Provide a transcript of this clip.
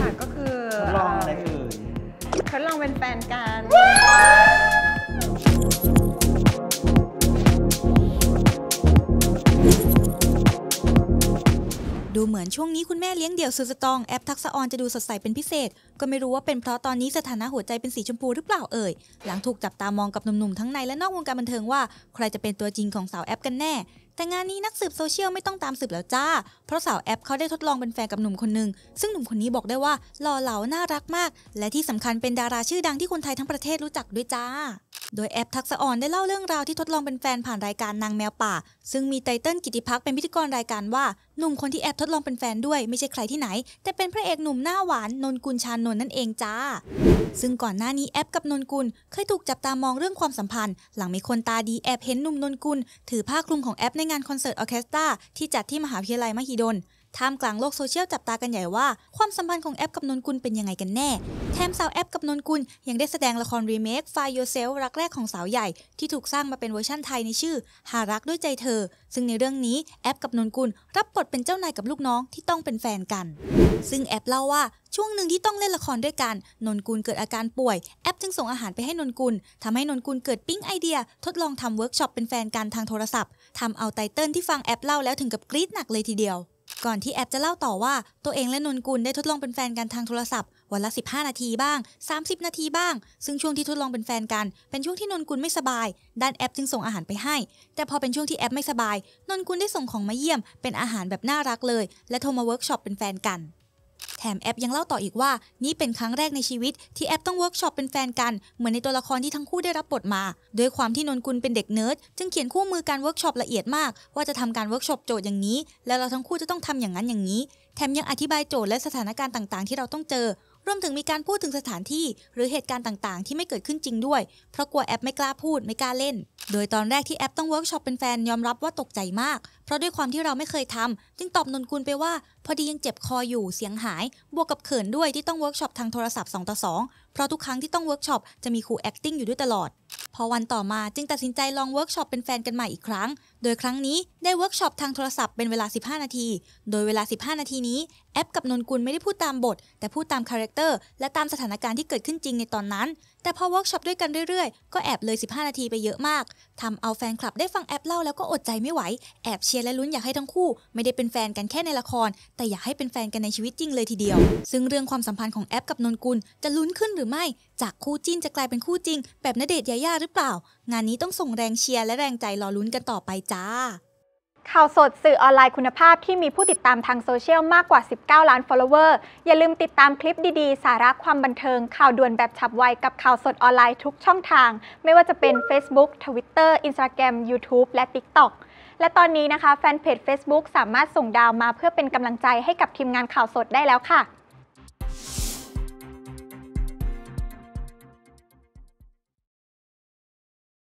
ค่ะก็คือ ลองอะไรเอ่ทดลองเป็นแฟนกัน ดูเหมือนช่วงนี้คุณแม่เลี้ยงเดี่ยวสุดสตองแอปทักษะออนจะดูสดใสเป็นพิเศษ ก็ไม่รู้ว่าเป็นเพราะตอนนี้สถานะหัวใจเป็นสีชมพูหรือเปล่าเอ่ย หลังถูกจับตามองกับหนุ่มๆทั้งในและนอกวงการบันเทิงว่า ใครจะเป็นตัวจริงของสาวแอป กันแน่แต่งานนี้นักสืบโซเชียลไม่ต้องตามสืบแล้วจ้า เพราะสาวแอปเขาได้ทดลองเป็นแฟนกับหนุ่มคนหนึ่ง ซึ่งหนุ่มคนนี้บอกได้ว่าหล่อเหลา น่ารักมาก และที่สำคัญเป็นดาราชื่อดังที่คนไทยทั้งประเทศรู้จักด้วยจ้าโดยแอปทักษะอ่อนได้เล่าเรื่องราวที่ทดลองเป็นแฟนผ่านรายการนางแมวป่า ซึ่งมีไตเติ้ลกิติพักเป็นพิธีกรรายการว่าหนุ่มคนที่แอปทดลองเป็นแฟน ด้วยไม่ใช่ใครที่ไหน แต่เป็นพระเอกหนุ่มหน้าหวานนนกุลชานนนั่นเองจ้า ซึ่งก่อนหน้านี้แอปกับนนกุล เคยถูกจับตามองเรื่องความสัมพันธ์ หลังมีคนตาดีแอบเห็นหนุ่มนนกุล ถือผ้าคลุมของแอปในงานคอนเสิร์ตออเคสตราที่จัดที่มหาวิทยาลัยมหิดลท่ามกลางโลกโซเชียลจับตากันใหญ่ว่า ความสัมพันธ์ของแอปกับนนกุลเป็นยังไงกันแน่ แถมสาวแอปกับนนกุล ยังได้แสดงละครรีเมค Fire Yourself รักแรกของสาวใหญ่ที่ถูกสร้างมาเป็นเวอร์ชั่นไทยในชื่อ หารักด้วยใจเธอ ซึ่งในเรื่องนี้แอปกับนนกุล รับบทเป็นเจ้านายกับลูกน้องที่ต้องเป็นแฟนกัน ซึ่งแอปเล่าว่าช่วงหนึ่งที่ต้องเล่นละครด้วยกันนนกุลเกิดอาการป่วยแอปจึงส่งอาหารไปให้นนกุล ทำให้นนกุลเกิดปิ๊งไอเดียทดลองทำเวิร์กช็อปเป็นแฟนกันทางโทรศัพท์ ทำเอาไตเติ้ลที่ฟังแอปเล่าแล้วถึงกับกรี๊ดหนักเลยทีเดียวก่อนที่แอปจะเล่าต่อว่า ตัวเองและนนกุลได้ทดลองเป็นแฟนกันทางโทรศัพท์วันละ 15 นาทีบ้าง 30 นาทีบ้าง ซึ่งช่วงที่ทดลองเป็นแฟนกัน เป็นช่วงที่นนกุลไม่สบาย ด้านแอปจึงส่งอาหารไปให้ แต่พอเป็นช่วงที่แอปไม่สบาย นนกุลได้ส่งของมาเยี่ยม เป็นอาหารแบบน่ารักเลย และโทรมาเวิร์กช็อปเป็นแฟนกันแถมแอปยังเล่าต่ออีกว่านี่เป็นครั้งแรกในชีวิตที่แอปต้องเวิร์กช็อปเป็นแฟนกันเหมือนในตัวละครที่ทั้งคู่ได้รับบทมาด้วยความที่นนกุลเป็นเด็กเนิร์ดจึงเขียนคู่มือการเวิร์กช็อปละเอียดมาก ว่าจะทำการเวิร์กช็อปโจทย์อย่างนี้แล้วเราทั้งคู่จะต้องทำอย่างนั้นอย่างนี้ แถมยังอธิบายโจทย์และสถานการณ์ต่าง ๆที่เราต้องเจอรวมถึงมีการพูดถึงสถานที่หรือเหตุการณ์ต่างๆ ที่ไม่เกิดขึ้นจริงด้วย เพราะกลัวแอปไม่กล้าพูด ไม่กล้าเล่น โดยตอนแรกที่แอปต้องเวิร์กช็อปเป็นแฟนยอมรับว่าตกใจมาก เพราะด้วยความที่เราไม่เคยทำ จึงตอบนนกุลไปว่า พอดียังเจ็บคออยู่เสียงหาย บวกกับเขินด้วยที่ต้องเวิร์กช็อปทางโทรศัพท์2ต่อ2เพราะทุกครั้งที่ต้องเวิร์กช็อปจะมีครู acting อยู่ด้วยตลอด พอวันต่อมาจึงตัดสินใจลองเวิร์กช็อปเป็นแฟนกันใหม่อีกครั้งโดยครั้งนี้ได้เวิร์กช็อปทางโทรศัพท์เป็นเวลา 15 นาที โดยเวลา 15 นาทีนี้แอปกับนนกุลไม่ได้พูดตามบท แต่พูดตามคาแรคเตอร์และตามสถานการณ์ที่เกิดขึ้นจริงในตอนนั้น แต่พอเวิร์กช็อปด้วยกันเรื่อยๆ ก็แอบเลย 15 นาทีไปเยอะมากทำเอาแฟนคลับได้ฟังแอปเล่าแล้วก็อดใจไม่ไหว แอบเชียร์และลุ้นอยากให้ทั้งคู่ไม่ได้เป็นแฟนกันแค่ในละคร แต่อยากให้เป็นแฟนกันในชีวิตจริงเลยทีเดียว ซึ่งเรื่องความสัมพันธ์ของแอปกับนนกุลจะลุ้นขึ้นหรือไม่จากคู่จิ้นจะกลายเป็นคู่จริง แบบณเดชน์ยาย่าหรือเปล่างานนี้ต้องส่งแรงเชียร์ และแรงใจรอลุ้นกันต่อไปจ้า ข่าวสดสื่อออนไลน์คุณภาพที่มีผู้ติดตามทางโซเชียลมากกว่า 19 ล้าน follower อย่าลืมติดตามคลิปดี ๆ สาระความบันเทิงข่าวด่วนแบบฉับไวกับข่าวสดออนไลน์ทุกช่องทาง ไม่ว่าจะเป็น Facebook Twitter Instagram YouTube และ TikTok และตอนนี้นะคะแฟนเพจ Facebook สามารถส่งดาวมาเพื่อเป็นกำลังใจให้กับทีมงานข่าวสดได้แล้วค่ะ